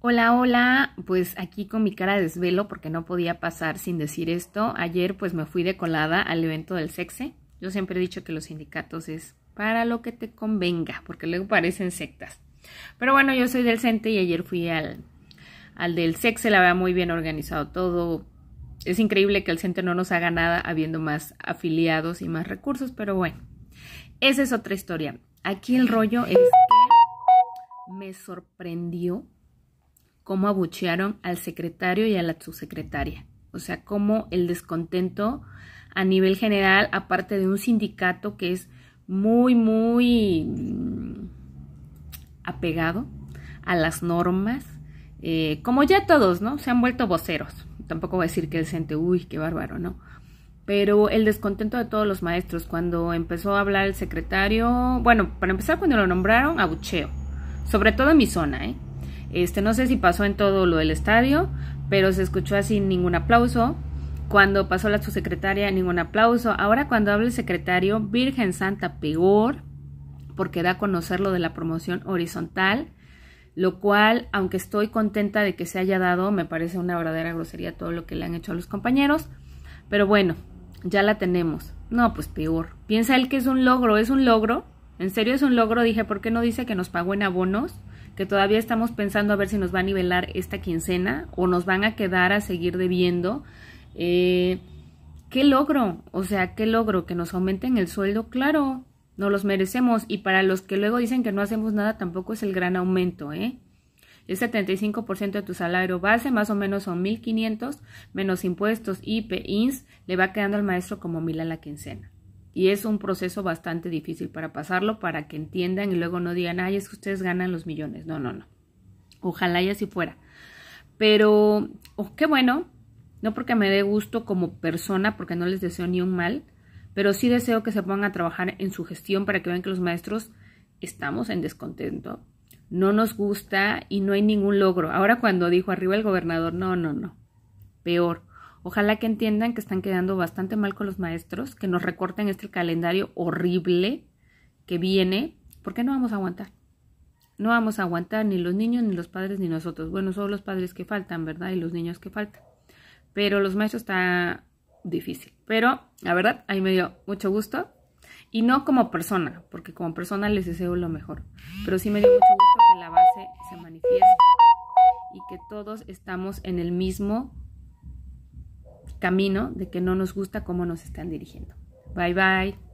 Hola, hola, pues aquí con mi cara de desvelo porque no podía pasar sin decir esto. Ayer pues me fui de colada al evento del sexe. Yo siempre he dicho que los sindicatos es para lo que te convenga, porque luego parecen sectas. Pero bueno, yo soy del CENTE y ayer fui al, al del sexe, la verdad muy bien organizado todo. Es increíble que el CENTE no nos haga nada habiendo más afiliados y más recursos, pero bueno, esa es otra historia. Aquí el rollo es que me sorprendió cómo abuchearon al secretario y a la subsecretaria. O sea, cómo el descontento a nivel general, aparte de un sindicato que es muy, muy mm, apegado a las normas, eh, como ya todos, ¿no? Se han vuelto voceros. Tampoco voy a decir que el gente, uy, qué bárbaro, ¿no? Pero el descontento de todos los maestros, cuando empezó a hablar el secretario, bueno, para empezar, cuando lo nombraron, abucheo, sobre todo en mi zona, ¿eh? Este, no sé si pasó en todo lo del estadio, pero se escuchó así ningún aplauso. Cuando pasó la subsecretaria, ningún aplauso. Ahora cuando habla el secretario, Virgen Santa, peor, porque da a conocer lo de la promoción horizontal, lo cual, aunque estoy contenta de que se haya dado, me parece una verdadera grosería todo lo que le han hecho a los compañeros. Pero bueno, ya la tenemos. No, pues peor. Piensa él que es un logro, es un logro. En serio es un logro, dije, ¿por qué no dice que nos pagó en abonos? que todavía estamos pensando a ver si nos va a nivelar esta quincena o nos van a quedar a seguir debiendo. Eh, ¿Qué logro? O sea, ¿qué logro? Que nos aumenten el sueldo, claro, no los merecemos. Y para los que luego dicen que no hacemos nada, tampoco es el gran aumento, ¿eh? por 75% de tu salario base, más o menos son 1.500, menos impuestos, IP, INS, le va quedando al maestro como mil a la quincena y es un proceso bastante difícil para pasarlo, para que entiendan y luego no digan, ay, es que ustedes ganan los millones. No, no, no. Ojalá y así fuera. Pero, oh, qué bueno, no porque me dé gusto como persona, porque no les deseo ni un mal, pero sí deseo que se pongan a trabajar en su gestión para que vean que los maestros estamos en descontento, no nos gusta y no hay ningún logro. Ahora cuando dijo arriba el gobernador, no, no, no, peor, Ojalá que entiendan que están quedando bastante mal con los maestros, que nos recorten este calendario horrible que viene, porque no vamos a aguantar. No vamos a aguantar ni los niños, ni los padres, ni nosotros. Bueno, solo los padres que faltan, ¿verdad? Y los niños que faltan. Pero los maestros está difícil. Pero, la verdad, ahí me dio mucho gusto. Y no como persona, porque como persona les deseo lo mejor. Pero sí me dio mucho gusto que la base se manifieste y que todos estamos en el mismo camino de que no nos gusta cómo nos están dirigiendo. Bye bye.